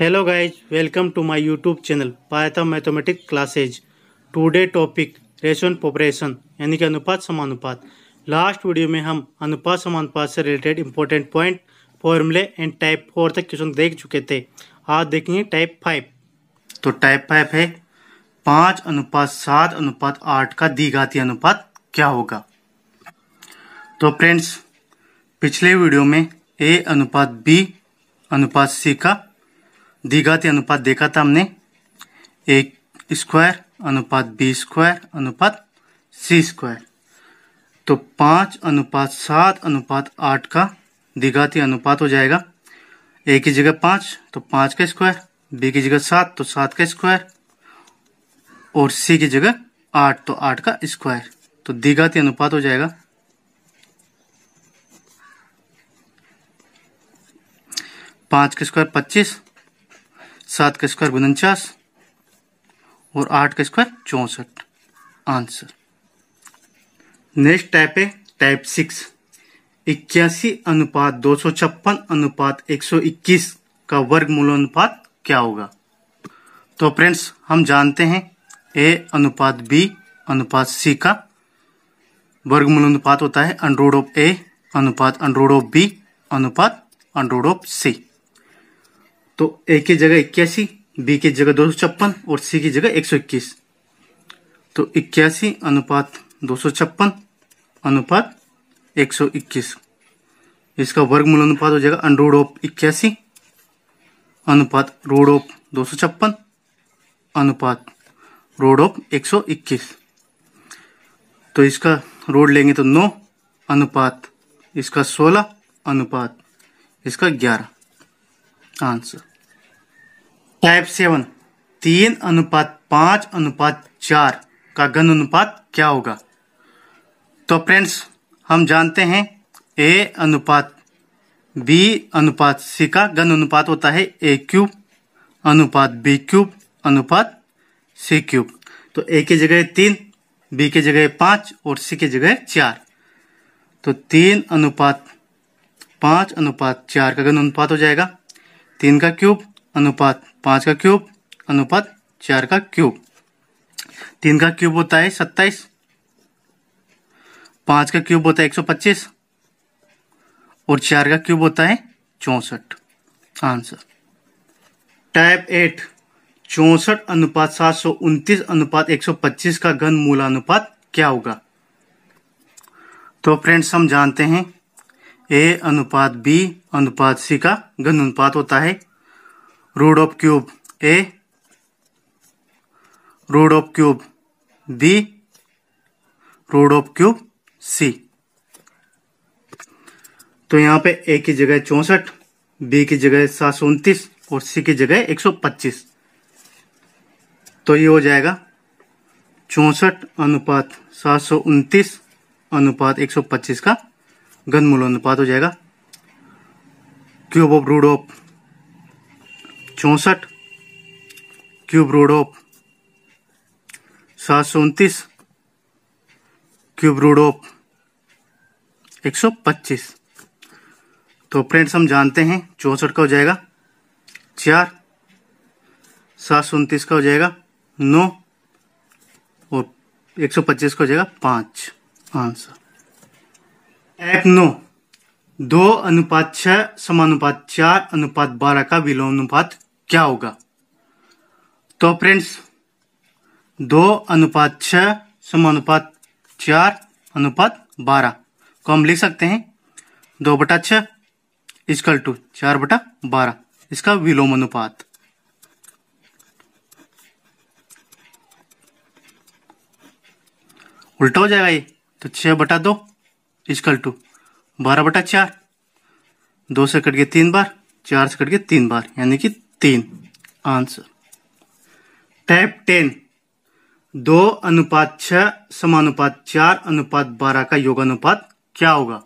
hello guys welcome to my YouTube channel पायता mathematic classes today topic रेशन proportion यानी कि अनुपात समानुपात लास्ट वीडियो में हम अनुपात समानुपात से रिलेटेड इंपॉर्टेंट पॉइंट फॉर्मूले एंड टाइप फोर तक क्वेश्चन देख चुके थे आज देखेंगे टाइप फाइव तो टाइप फाइव है पाँच अनुपात सात अनुपात आठ का दीघाती अनुपात क्या होगा तो फ्रेंड्स पिछले वीडियो में ए अनुपात बी अनुपात सी का द्विघाती अनुपात देखा था हमने एक स्क्वायर अनुपात बी स्क्वायर अनुपात सी स्क्वायर तो पाँच अनुपात सात अनुपात आठ का दीघाती अनुपात हो जाएगा ए की जगह पाँच तो पाँच का स्क्वायर बी की जगह सात तो सात का स्क्वायर और सी की जगह आठ तो आठ का स्क्वायर तो दीघाती अनुपात हो जाएगा पाँच का स्क्वायर पच्चीस सात का स्क्वायर उनचास और आठ का स्क्वायर चौंसठ आंसर नेक्स्ट टाइप है टाइप सिक्स इक्यासी अनुपात दो सौ छप्पन अनुपात एक सौ इक्कीस का वर्ग मूल अनुपात क्या होगा तो फ्रेंड्स हम जानते हैं ए अनुपात बी अनुपात सी का वर्गमूल अनुपात होता है अंडरोड ऑफ ए अनुपात अंडरोड ऑफ बी अनुपात अंडरोड ऑफ सी तो ए की जगह इक्यासी बी की जगह दो और सी की जगह एक तो इक्यासी अनुपात दो अनुपात 121 इसका वर्गमूल अनुपात हो जाएगा अंडरूड ऑफ इक्यासी अनुपात रोड ऑफ दो अनुपात रोड ऑफ 121 तो इसका रोड लेंगे तो 9 अनुपात इसका 16 अनुपात इसका 11 आंसर टाइप सेवन तीन अनुपात पाँच अनुपात चार का घन अनुपात क्या होगा तो फ्रेंड्स हम जानते हैं ए अनुपात बी अनुपात सी का घन अनुपात होता है ए क्यूब अनुपात बी क्यूब अनुपात सी क्यूब तो ए की जगह तीन बी की जगह पाँच और सी की जगह चार तो तीन अनुपात पाँच अनुपात चार का घन अनुपात हो जाएगा तीन का क्यूब अनुपात पाँच का क्यूब अनुपात चार का क्यूब तीन का क्यूब होता है सत्ताईस पाँच का क्यूब होता है एक सौ पच्चीस और चार का क्यूब होता है चौसठ आंसर टाइप एट चौसठ अनुपात सात सौ उनतीस अनुपात एक सौ पच्चीस का घन मूल अनुपात क्या होगा तो फ्रेंड्स हम जानते हैं ए अनुपात बी अनुपात सी का घन अनुपात होता है root of cube A root of cube B root of cube C तो यहां पे ए की जगह चौसठ बी की जगह सात सौ उन्तीस और सी की जगह एक सौ पच्चीस तो ये हो जाएगा चौसठ अनुपात सात सौ उन्तीस अनुपात एक सौ पच्चीस का घनमूल अनुपात हो जाएगा क्यूब ऑफ रूट ऑफ चौंसठ क्यूब रूट ऑफ सात सौ उनतीस क्यूब रूट ऑफ एक सौ पच्चीस तो फ्रेंड्स हम जानते हैं चौंसठ का हो जाएगा चार सात सौ उनतीस का हो जाएगा नौ और एक सौ पच्चीस का हो जाएगा पाँच आंसर एक नौ दो अनुपात छः समानुपात चार अनुपात बारह का विलोम अनुपात क्या होगा तो फ्रेंड्स दो अनुपात छ समानुपात चार अनुपात बारह को हम लिख सकते हैं दो बटा छ इजकल टू चार बटा बारह इसका विलोम अनुपात उल्टा हो जाएगा ये तो छह बटा दो इजकल टू बारह बटा चार दो से कट गए तीन बार चार से कट गए तीन बार यानी कि तीन आंसर टाइप टेन दो अनुपात छह समानुपात चार अनुपात बारह का योगानुपात क्या होगा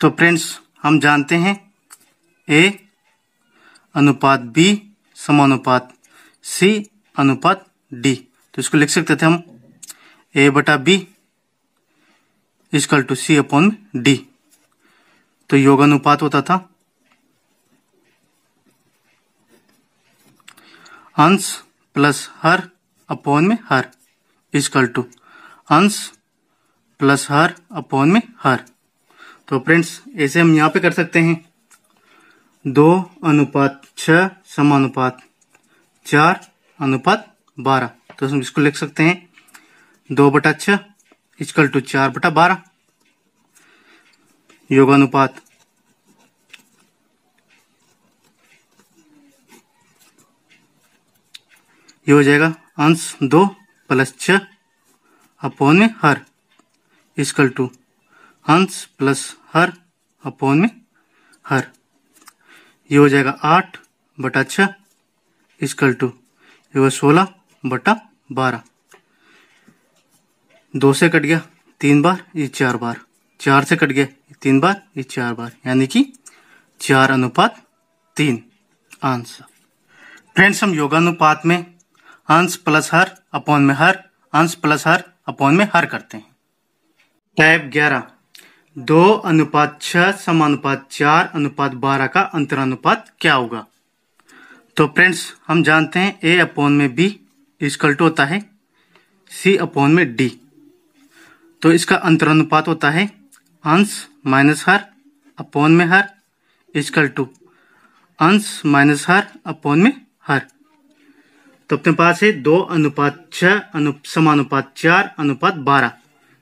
तो फ्रेंड्स हम जानते हैं ए अनुपात बी समानुपात सी अनुपात डी तो इसको लिख सकते थे हम ए बटा B equal to C upon D तो योगानुपात होता था अंश प्लस हर अपॉन में हर इजकल टू अंश प्लस हर अपॉन में हर तो फ्रेंड्स ऐसे हम यहाँ पे कर सकते हैं दो अनुपात छ समानुपात चार अनुपात बारह तो हम इसको लिख सकते हैं दो बटा छ इजकल टू चार बटा बारह योगानुपात ये हो जाएगा अंश दो प्लस छ अपोन में हर इसकल टू अंश प्लस हर अपोन में हर ये हो जाएगा आठ बटा छ इसकल टू ये हो सोलह बटा बारह दो से कट गया तीन बार ये चार बार चार से कट गया तीन बार ये चार बार यानी कि चार अनुपात तीन आंसर फ्रेंड्स हम योगानुपात में अंश प्लस हर अपॉन में हर अंश प्लस हर अपॉन में हर करते हैं टाइप ग्यारह दो अनुपात छह समानुपात चार अनुपात बारह का अंतरानुपात क्या होगा तो फ्रेंड्स हम जानते हैं ए अपॉन में बी इसकल टू होता है सी अपॉन में डी तो इसका अंतरानुपात होता है अंश माइनस हर अपॉन में हर इसकल टू अंश माइनस हर अपॉन में हर तो अपने पास है दो अनुपात छ अनु समानुपात चार अनुपात बारह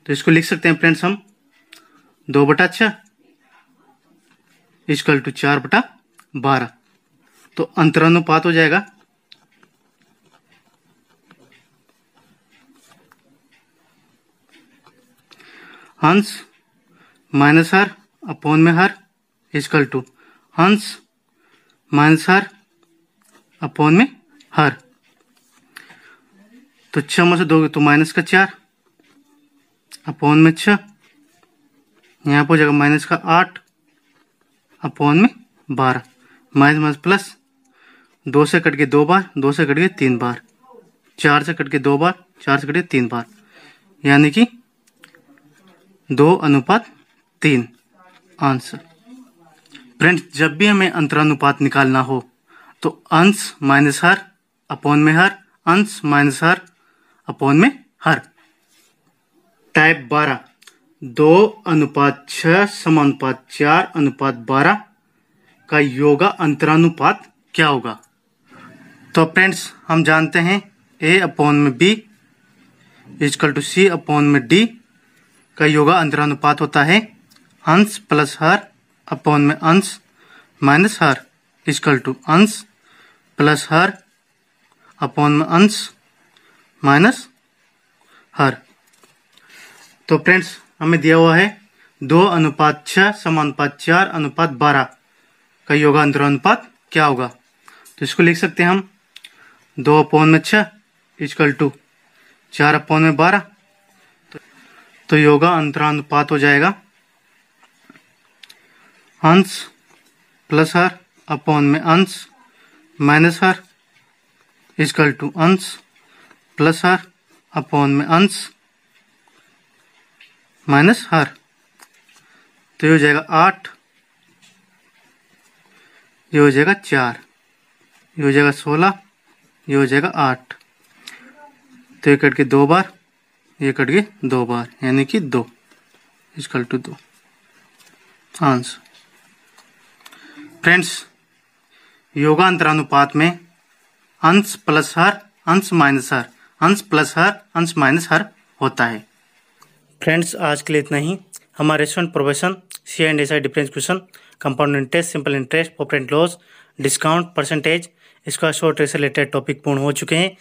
तो इसको लिख सकते हैं फ्रेंड्स हम दो बटा छ इजकल टू चार बटा बारह तो अंतरानुपात हो जाएगा हंस माइनस हर अपॉन में हर इजकल टू हंस माइनस हर अपॉन में हर तो छः में से दोगे तो माइनस का चार अपौन में छ यहाँ पर हो जाएगा माइनस का आठ अपौन में बारह माइनस माइनस प्लस दो से कट के दो बार दो से कट के तीन बार चार से कट के दो बार चार से कट के तीन बार यानी कि दो अनुपात तीन आंसर फ्रेंड्स जब भी हमें अंतरानुपात निकालना हो तो अंश माइनस हर अपौन में हर अंश माइनस हर अपॉन में हर टाइप बारह दो अनुपात छह समानुपात चार अनुपात बारह का योगा अंतरानुपात क्या होगा तो फ्रेंड्स हम जानते हैं ए अपॉन में B equal to C upon में डी का योगा अंतरानुपात होता है अंश प्लस हर अपॉन में अंश माइनस हर इजकल टू अंश प्लस हर अपॉन में अंश माइनस हर तो फ्रेंड्स हमें दिया हुआ है दो अनुपात छः समानुपात चार अनुपात बारह का योगा अंतर अनुपात क्या होगा तो इसको लिख सकते हैं हम दो अपौन में छ इजकल टू चार अपौन में बारह तो योगा अंतरानुपात हो जाएगा अंश प्लस हर अपौन में अंश माइनस हर इजकल टू अंश प्लस हर अपॉन में अंश माइनस हर तो ये हो जाएगा आठ ये हो जाएगा चार ये हो जाएगा सोलह ये हो जाएगा आठ तो ये कट के दो बार ये कट के दो बार यानी कि दो इजकल टू दो आंसर फ्रेंड्स योगांतरानुपात में अंश प्लस हर अंश माइनस हर अंश प्लस हर अंश माइनस हर होता है फ्रेंड्स आज के लिए इतना ही हमारे रेस्टोरेंट प्रोफेशन C and S I difference question compound interest simple interest profit loss discount percentage इसका शॉर्ट से रिलेटेड टॉपिक पूर्ण हो चुके हैं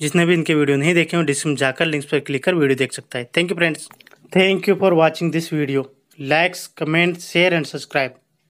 जिसने भी इनके वीडियो नहीं देखे हो डिस्क्रिप्शन जाकर लिंक्स पर क्लिक कर वीडियो देख सकता है thank you friends thank you for watching this video likes comment share and subscribe